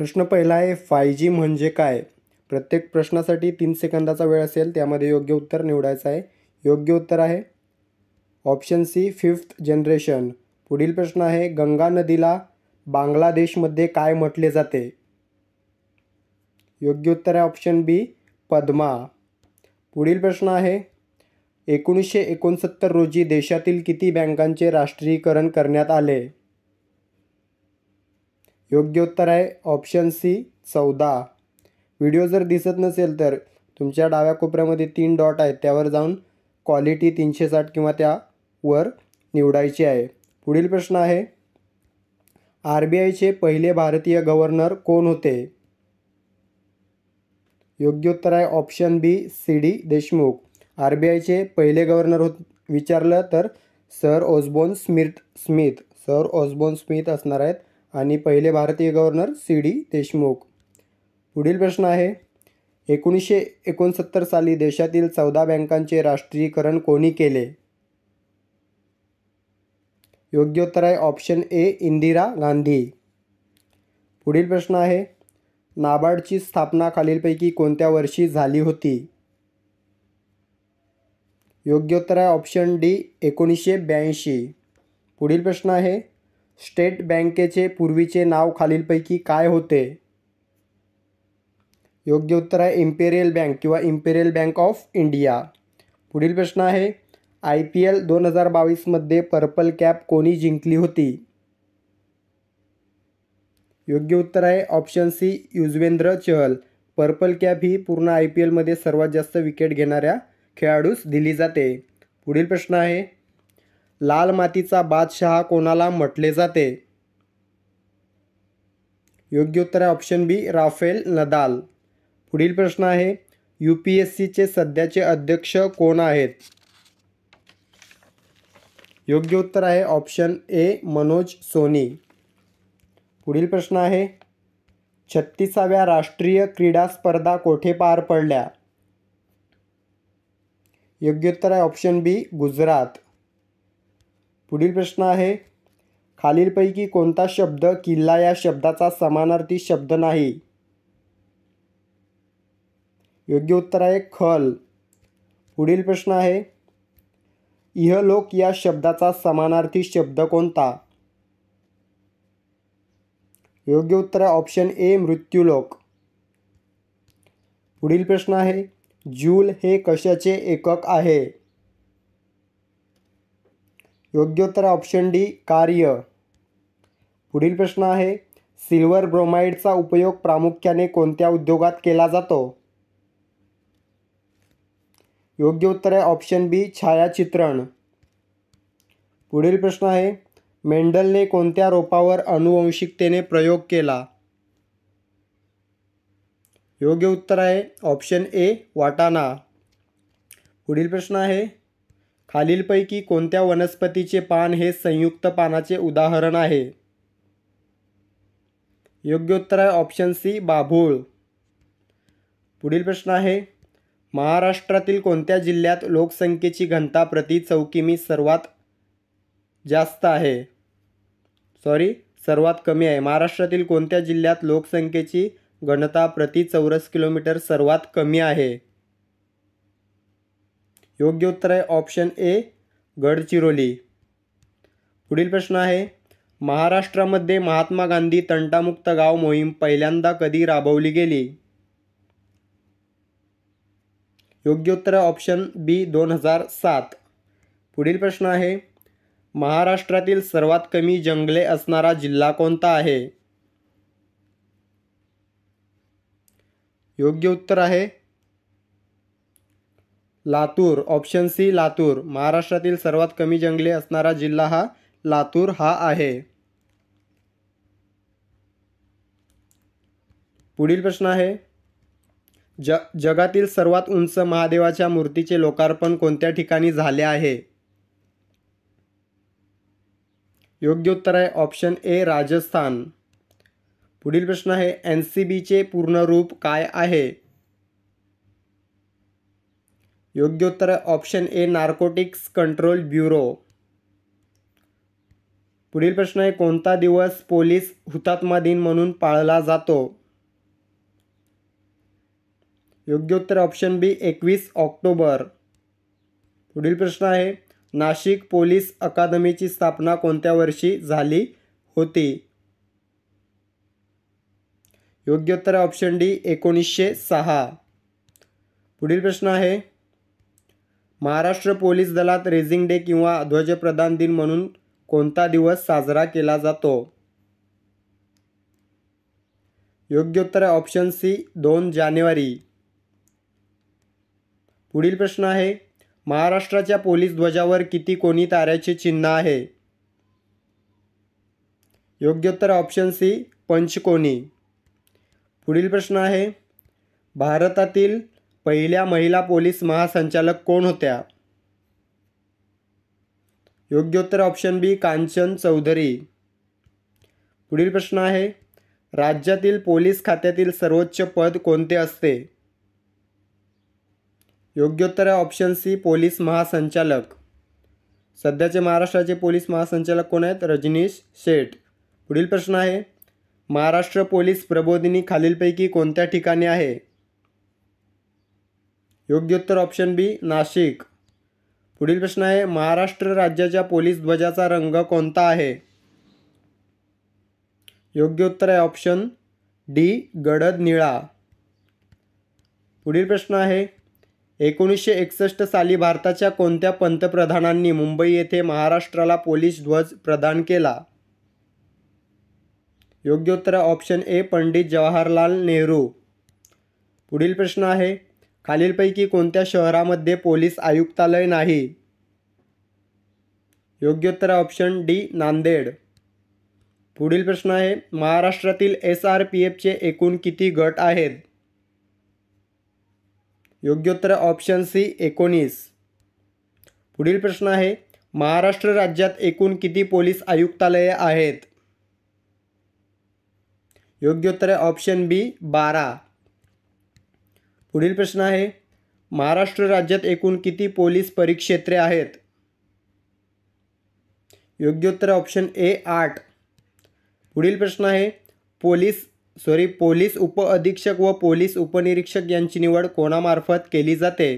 प्रश्न पहिला आहे फाय जी म्हणजे काय प्रत्येक प्रश्नासाठी तीन सेकंदाचा वेळ असेल त्यामध्ये योग्य उत्तर निवडायचं आहे योग्य उत्तर आहे ऑप्शन सी फिफ्थ जनरेशन पुढील प्रश्न आहे गंगा नदीला बांगलादेशमध्ये काय म्हटले जाते योग्य उत्तर आहे ऑप्शन बी पद्मा पुढील प्रश्न आहे एकोणीसशे एकोणसत्तर रोजी देशातील किती बँकांचे राष्ट्रीयकरण करण्यात आले योग्य उत्तर आहे ऑप्शन सी चौदा व्हिडिओ जर दिसत नसेल तर तुमच्या डाव्या कोपऱ्यामध्ये तीन डॉट आहेत त्यावर जाऊन क्वालिटी तीनशे साठ किंवा त्यावर निवडायची आहे पुढील प्रश्न आहे आर बी आयचे पहिले भारतीय गव्हर्नर कोण होते योग्य उत्तर आहे option B C D Deshmukh R B आयचे पहिले गव्हर्नर होत विचारलं तर sir Osborne Smith Smith sir Osborne Smith असणार आहेत आणि पहिले भारतीय गव्हर्नर सी डी देशमुख पुढील प्रश्न आहे एकोणीसशे एकोणसत्तर साली देशातील चौदा बँकांचे राष्ट्रीयकरण कोणी केले योग्य उत्तर आहे ऑप्शन ए इंदिरा गांधी पुढील प्रश्न आहे नाबार्डची स्थापना खालीलपैकी कोणत्या वर्षी झाली होती योग्य उत्तर आहे ऑप्शन डी एकोणीसशे ब्याऐंशी पुढील प्रश्न आहे स्टेट बँकेचे पूर्वीचे नाव खालीलपैकी काय होते योग्य उत्तर आहे इम्पेरियल बँक किंवा इम्पेरियल बँक ऑफ इंडिया पुढील प्रश्न आहे आय पी एल दोन हजार बावीसमध्ये पर्पल कॅप कोणी जिंकली होती योग्य उत्तर आहे option C Yuzvendra Chahal purple cap ही पूर्ण आय पी एलमध्ये सर्वात जास्त विकेट घेणाऱ्या खेळाडूस दिली जाते पुढील प्रश्न आहे लाल मातीचा बादशाह कोणाला म्हटले जाते योग्य उत्तर आहे ऑप्शन बी राफेल नदाल पुढील प्रश्न आहे यू पी एस सीचे सध्याचे अध्यक्ष कोण आहेत योग्य उत्तर आहे ऑप्शन ए मनोज सोनी पुढील प्रश्न आहे छत्तीसाव्या राष्ट्रीय क्रीडा स्पर्धा कोठे पार पडल्या योग्य उत्तर आहे ऑप्शन बी गुजरात पुढील प्रश्न आहे खालीलपैकी कोणता शब्द किल्ला या शब्दाचा समानार्थी शब्द नाही योग्य उत्तर आहे खल पुढील प्रश्न आहे इहलोक या शब्दाचा समानार्थी शब्द कोणता योग्य उत्तर आहे ऑप्शन ए मृत्यूलोक पुढील प्रश्न आहे जूल हे कशाचे एकक आहे योग्योत्तर ऑप्शन डी कार्य पुढील प्रश्न आहे सिल्वर ब्रोमाइडचा उपयोग प्रामुख्याने कोणत्या उद्योगात केला जातो योग्य उत्तर आहे ऑप्शन बी छायाचित्रण पुढील प्रश्न आहे मेंडलने कोणत्या रोपावर अनुवंशिकतेने प्रयोग केला योग्य उत्तर आहे ऑप्शन ए वाटाणा पुढील प्रश्न आहे खालीलपैकी कोणत्या वनस्पतीचे पान हे संयुक्त पानाचे उदाहरण आहे योग्य उत्तर आहे ऑप्शन सी बाभूळ पुढील प्रश्न आहे महाराष्ट्रातील कोणत्या जिल्ह्यात लोकसंख्येची घनता प्रति चौकीमी सर्वात जास्त आहे सॉरी सर्वात कमी आहे महाराष्ट्रातील कोणत्या जिल्ह्यात लोकसंख्येची घनता प्रति चौरस किलोमीटर सर्वात कमी आहे योग्य उत्तर आहे ऑप्शन ए गडचिरोली पुढील प्रश्न आहे महाराष्ट्रामध्ये महात्मा गांधी तंटामुक्त गाव मोहीम पहिल्यांदा कधी राबवली गेली योग्य उत्तर ऑप्शन बी दोन हजार सात पुढील प्रश्न आहे महाराष्ट्रातील सर्वात कमी जंगले असणारा जिल्हा कोणता आहे योग्य उत्तर आहे लातूर ऑप्शन सी लातूर महाराष्ट्रातील सर्वात कमी जंगले असणारा जिल्हा हा लातूर हा आहे पुढील प्रश्न आहे ज जगातील सर्वात उंच महादेवाच्या मूर्तीचे लोकार्पण कोणत्या ठिकाणी झाले आहे योग्य उत्तर आहे ऑप्शन ए राजस्थान पुढील प्रश्न आहे एन सी बीचे पूर्ण रूप काय आहे योग्य उत्तर option A Narcotics Control Bureau पुढील प्रश्न आहे कोणता दिवस पोलीस हुतात्मा दिन म्हणून पाळला जातो योग्य उत्तर ऑप्शन बी एकवीस ऑक्टोबर पुढील प्रश्न आहे नाशिक पोलीस अकादमीची स्थापना कोणत्या वर्षी झाली होती योग्य उत्तर ऑप्शन डी एकोणीसशे सहा पुढील प्रश्न आहे महाराष्ट्र पोलीस दलात रेझिंग डे किंवा ध्वजप्रदान दिन म्हणून कोणता दिवस साजरा केला जातो योग्य उत्तर ऑप्शन सी दोन जानेवारी पुढील प्रश्न आहे महाराष्ट्राच्या पोलीस ध्वजावर किती कोणी ताऱ्याचे चिन्ह आहे योग्य उत्तर ऑप्शन सी पंचकोनी पुढील प्रश्न आहे भारतातील पहिल्या महिला पोलीस महासंचालक कोण होत्या योग्य उत्तर ऑप्शन बी कांचन चौधरी पुढील प्रश्न आहे राज्यातील पोलीस खात्यातील सर्वोच्च पद कोणते असते योग्य उत्तर आहे ऑप्शन सी पोलीस महासंचालक सध्याचे महाराष्ट्राचे पोलीस महासंचालक कोण आहेत रजनीश शेठ पुढील प्रश्न आहे महाराष्ट्र पोलीस प्रबोधिनी खालीलपैकी कोणत्या ठिकाणी आहे योग्य उत्तर ऑप्शन बी नाशिक पुढील प्रश्न आहे महाराष्ट्र राज्याच्या पोलीस ध्वजाचा रंग कोणता आहे योग्य उत्तर आहे ऑप्शन डी गडद निळा पुढील प्रश्न आहे एकोणीसशे एकसष्ट साली भारताच्या कोणत्या पंतप्रधानांनी मुंबई येथे महाराष्ट्राला पोलीस ध्वज प्रदान केला योग्य उत्तर ऑप्शन ए पंडित जवाहरलाल नेहरू पुढील प्रश्न आहे खालीलपैकी कोणत्या शहरामध्ये पोलीस आयुक्तालय नाही योग्योत्तर ऑप्शन डी नांदेड पुढील प्रश्न आहे महाराष्ट्रातील एस आर पी एफचे एकूण किती गट आहेत योग्योत्तर ऑप्शन सी एकोणीस पुढील प्रश्न आहे महाराष्ट्र राज्यात एकूण किती पोलीस आयुक्तालये आहेत योग्योत्तर ऑप्शन बी बारा पुढील प्रश्न आहे महाराष्ट्र राज्यात एकूण किती पोलीस परिक्षेत्रे आहेत योग्य उत्तर ऑप्शन ए आठ पुढील प्रश्न आहे पोलीस सॉरी पोलीस उप अधीक्षक व पोलीस उपनिरीक्षक यांची निवड कोणामार्फत केली जाते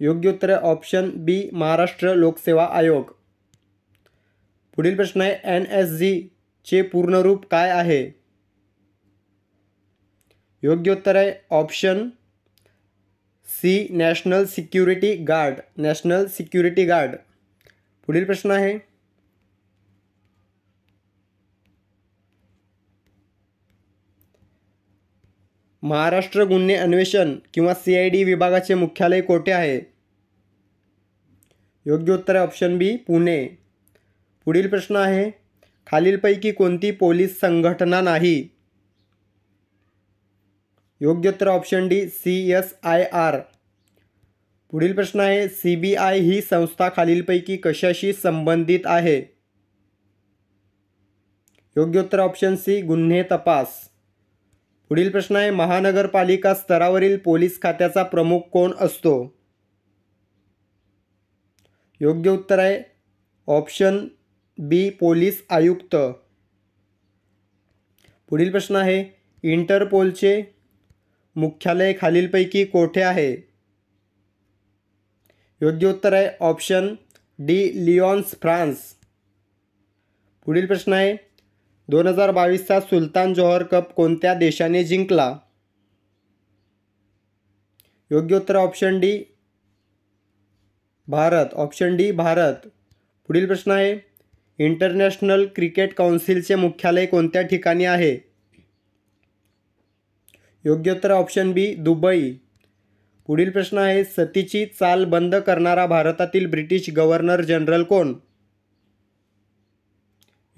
योग्य उत्तर ऑप्शन बी महाराष्ट्र लोकसेवा आयोग पुढील प्रश्न आहे एन एस पूर्ण रूप काय आहे योग्य उत्तर आहे option C National Security Guard National Security Guard पुढील प्रश्न आहे महाराष्ट्र गुन्हे अन्वेषण किंवा सी आय डी विभागाचे मुख्यालय कोठे आहे योग्य उत्तर आहे ऑप्शन बी पुणे पुढील प्रश्न आहे खालीलपैकी कोणती पोलीस संघटना नाही योग्य उत्तर option D C S I R पुढील प्रश्न आहे सी बी आय ही संस्था खालीलपैकी कशाशी संबंधित आहे योग्य उत्तर ऑप्शन सी गुन्हे तपास पुढील प्रश्न आहे महानगरपालिका स्तरावरील पोलीस खात्याचा प्रमुख कोण असतो योग्य उत्तर आहे ऑप्शन बी पोलीस आयुक्त पुढील प्रश्न आहे इंटरपोलचे मुख्यालय खालीलपैकी कोठे आहे योग्य उत्तर आहे ऑप्शन डी लिओन्स फ्रान्स पुढील प्रश्न आहे दोन हजार बावीसचा सुलतान जोहर कप कोणत्या देशाने जिंकला योग्य उत्तर option D Bharat option D Bharat पुढील प्रश्न आहे इंटरनॅशनल क्रिकेट काउन्सिलचे मुख्यालय कोणत्या ठिकाणी आहे योग्य उत्तर ऑप्शन बी दुबई पुढील प्रश्न आहे सतीची चाल बंद करणारा भारतातील ब्रिटिश गव्हर्नर जनरल कोण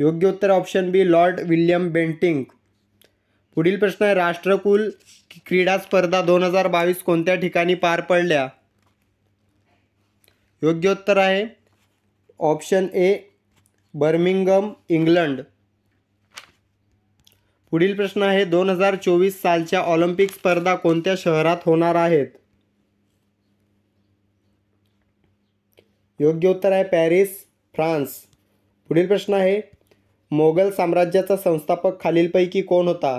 योग्य उत्तर option B Lord William Bentinck पुढील प्रश्न आहे राष्ट्रकुल क्रीडा स्पर्धा दोन हजार बावीस कोणत्या ठिकाणी पार पडल्या योग्य उत्तर आहे ऑप्शन ए बर्मिंगम इंग्लंड पुढील प्रश्न आहे दोन हजार चोवीस सालच्या ऑलिम्पिक स्पर्धा कोणत्या शहरात होणार आहेत योग्य उत्तर आहे पॅरिस फ्रान्स पुढील प्रश्न आहे मोगल साम्राज्याचा संस्थापक खालीलपैकी कोण होता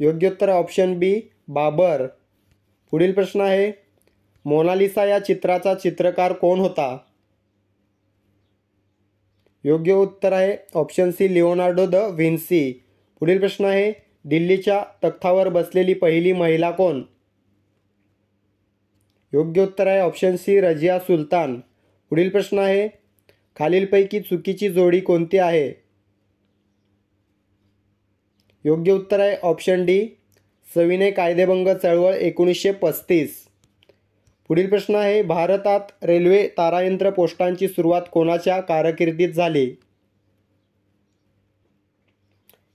योग्य उत्तर ऑप्शन बी बाबर पुढील प्रश्न आहे मोनालिसा या चित्राचा चित्रकार कोण होता योग्य उत्तर आहे option C Leonardo da Vinci पुढील प्रश्न आहे दिल्लीच्या तख्तावर बसलेली पहिली महिला कोण योग्य उत्तर आहे ऑप्शन सी रजिया सुलतान पुढील प्रश्न आहे खालीलपैकी चुकीची जोडी कोणती आहे योग्य उत्तर आहे ऑप्शन डी सविनय कायदेभंग चळवळ एकोणीसशे पस्तीस पुढील प्रश्न आहे भारतात रेल्वे तारायंत्र पोस्टांची सुरुवात कोणाच्या कारकिर्दीत झाली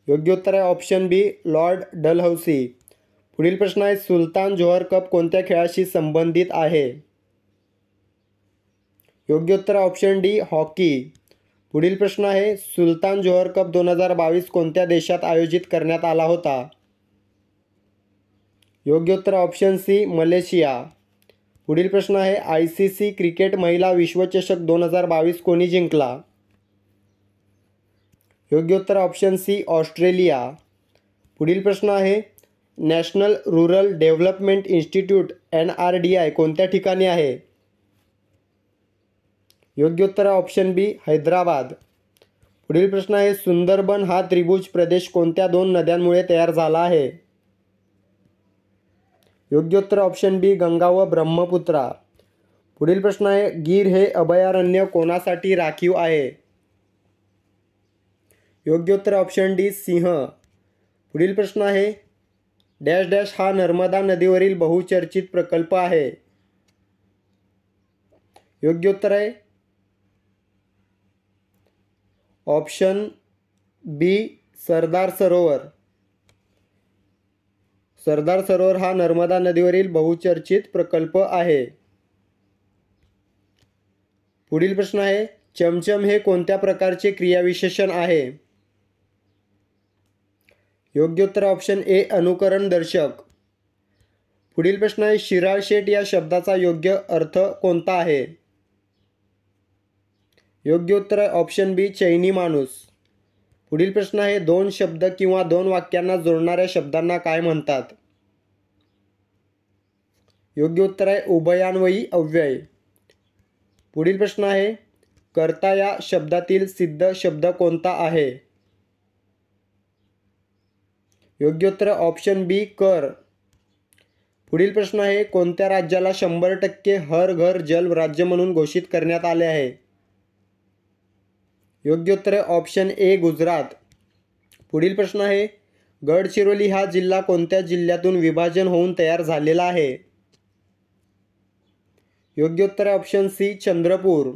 योग्य उत्तर आहे ऑप्शन बी लॉर्ड डलहौसी पुढील प्रश्न आहे सुलतान जोहर कप कोणत्या खेळाशी संबंधित आहे योग्य उत्तर ऑप्शन डी हॉकी पुढील प्रश्न आहे सुलतान जोहर कप दोन हजार बावीस कोणत्या देशात आयोजित करण्यात आला होता योग्य उत्तर ऑप्शन सी मलेशिया पुढील प्रश्न आहे आय सी सी क्रिकेट महिला विश्वचषक दोन हजार बावीस कोणी जिंकला योग्य उत्तर ऑप्शन सी ऑस्ट्रेलिया पुढील प्रश्न आहे National Rural Development Institute N R D I कोणत्या ठिकाणी आहे योग्य उत्तर ऑप्शन बी हैदराबाद पुढील प्रश्न आहे सुंदरबन हा त्रिभुज प्रदेश कोणत्या दोन नद्यांमुळे तयार झाला आहे योग्योत्तर ऑप्शन बी गंगा व ब्रह्मपुत्रा पुढील प्रश्न आहे गीर हे अभयारण्य कोणासाठी राखीव आहे योग्योत्तर ऑप्शन डी सिंह पुढील प्रश्न आहे डॅश डॅश हा नर्मदा नदीवरील बहुचर्चित प्रकल्प आहे योग्य उत्तर आहे ऑप्शन बी सरदार सरोवर सरदार सरोवर हा नर्मदा नदीवरील बहुचर्चित प्रकल्प आहे पुढील प्रश्न आहे चमचम हे कोणत्या प्रकारचे क्रियाविशेषण आहे योग्य उत्तर ऑप्शन ए अनुकरण दर्शक पुढील प्रश्न आहे शिराळ शेट या शब्दाचा योग्य अर्थ कोणता आहे योग्य उत्तर ऑप्शन बी चैनी माणूस पुढील प्रश्न आहे दोन शब्द किंवा दोन वाक्यांना जोडणाऱ्या शब्दांना काय म्हणतात योग्य उत्तर आहे उभयान्वयी अव्यय पुढील प्रश्न आहे कर्ता या शब्दातील सिद्ध शब्द कोणता आहे योग्य उत्तर ऑप्शन बी कर पुढील प्रश्न आहे कोणत्या राज्याला शंभर टक्के हर घर जल राज्य म्हणून घोषित करण्यात आले आहे योग्य उत्तर आहे ऑप्शन ए गुजरात पुढील प्रश्न आहे गडचिरोली हा जिल्हा कोणत्या जिल्ह्यातून विभाजन होऊन तयार झालेला आहे योग्य उत्तर आहे ऑप्शन सी चंद्रपूर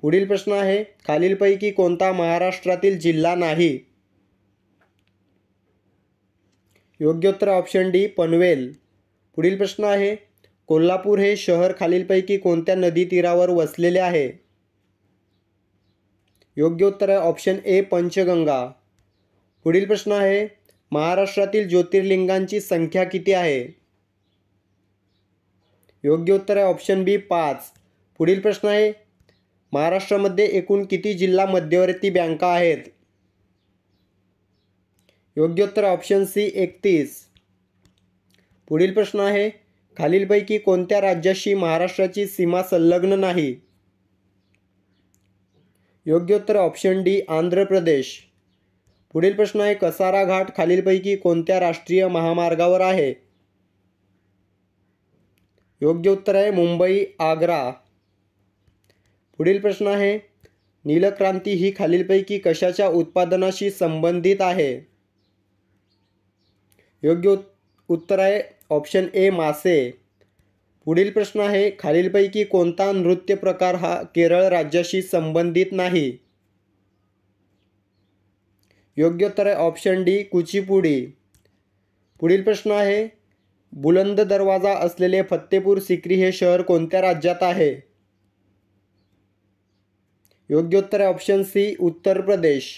पुढील प्रश्न आहे खालीलपैकी कोणता महाराष्ट्रातील जिल्हा नाही योग्य उत्तर ऑप्शन डी पनवेल पुढील प्रश्न आहे कोल्हापूर हे शहर खालीलपैकी कोणत्या नदी तीरावर वसलेले आहे योग्य उत्तर आहे ऑप्शन ए पंचगंगा पुढील प्रश्न आहे महाराष्ट्रातील ज्योतिर्लिंगांची संख्या किती आहे योग्य उत्तर आहे ऑप्शन बी पाच पुढील प्रश्न आहे महाराष्ट्रामध्ये एकूण किती जिल्हा मध्यवर्ती बँका आहेत योग्य उत्तर ऑप्शन सी एकतीस पुढील प्रश्न आहे खालीलपैकी कोणत्या राज्याशी महाराष्ट्राची सीमा संलग्न नाही योग्य उत्तर ऑप्शन डी आंध्र प्रदेश पुढील प्रश्न आहे कसारा घाट खालीलपैकी कोणत्या राष्ट्रीय महामार्गावर आहे योग्य उत्तर आहे मुंबई आग्रा पुढील प्रश्न आहे नीलक्रांती ही खालीलपैकी कशाच्या उत्पादनाशी संबंधित आहे योग्य उत्तर आहे ऑप्शन ए मासे पुढील प्रश्न आहे खालीलपैकी कोणता नृत्य प्रकार हा केरळ राज्याशी संबंधित नाही योग्य उत्तर आहे ऑप्शन डी कुचीपुडी पुढील प्रश्न आहे बुलंद दरवाजा असलेले फत्तेपूर सिक्री हे शहर कोणत्या राज्यात आहे योग्य उत्तर आहे ऑप्शन सी उत्तर प्रदेश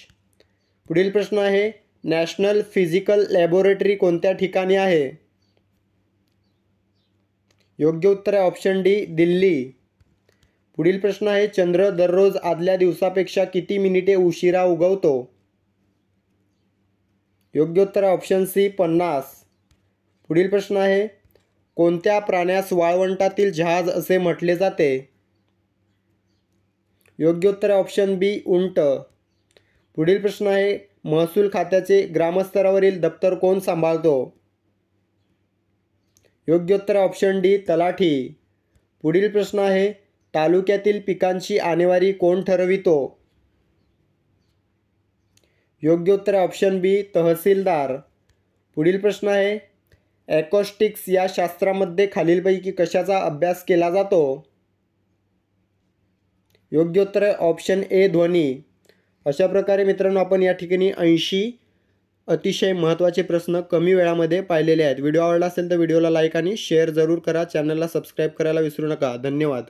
पुढील प्रश्न आहे नॅशनल फिजिकल लॅबोरेटरी कोणत्या ठिकाणी आहे योग्य उत्तर आहे ऑप्शन डी दिल्ली पुढील प्रश्न आहे चंद्र दररोज आदल्या दिवसापेक्षा किती मिनिटे उशिरा उगवतो योग्य उत्तर आहे ऑप्शन सी पन्नास पुढील प्रश्न आहे कोणत्या प्राण्यास वाळवंटातील जहाज असे म्हटले जाते योग्य उत्तर आहे ऑप्शन बी उंट पुढील प्रश्न आहे महसूल खात्याचे ग्रामस्तरावरील दप्तर कोण सांभाळतो योग्योत्तर ऑप्शन डी तलाठी पुढील प्रश्न आहे तालुक्यातील पिकांची आणेवारी कोण ठरवितो योग्योत्तर ऑप्शन बी तहसीलदार पुढील प्रश्न आहे ॲकॉस्टिक्स या शास्त्रामध्ये खालीलपैकी कशाचा अभ्यास केला जातो योग्योत्तर ऑप्शन ए ध्वनी अशा प्रकारे मित्रांनो आपण या ठिकाणी ऐंशी अतिशय महत्त्वाचे प्रश्न कमी वेळामध्ये पाहिलेले आहेत व्हिडिओ आवडला असेल तर व्हिडिओला लाईक आणि शेअर जरूर करा चॅनलला सबस्क्राईब करायला विसरू नका धन्यवाद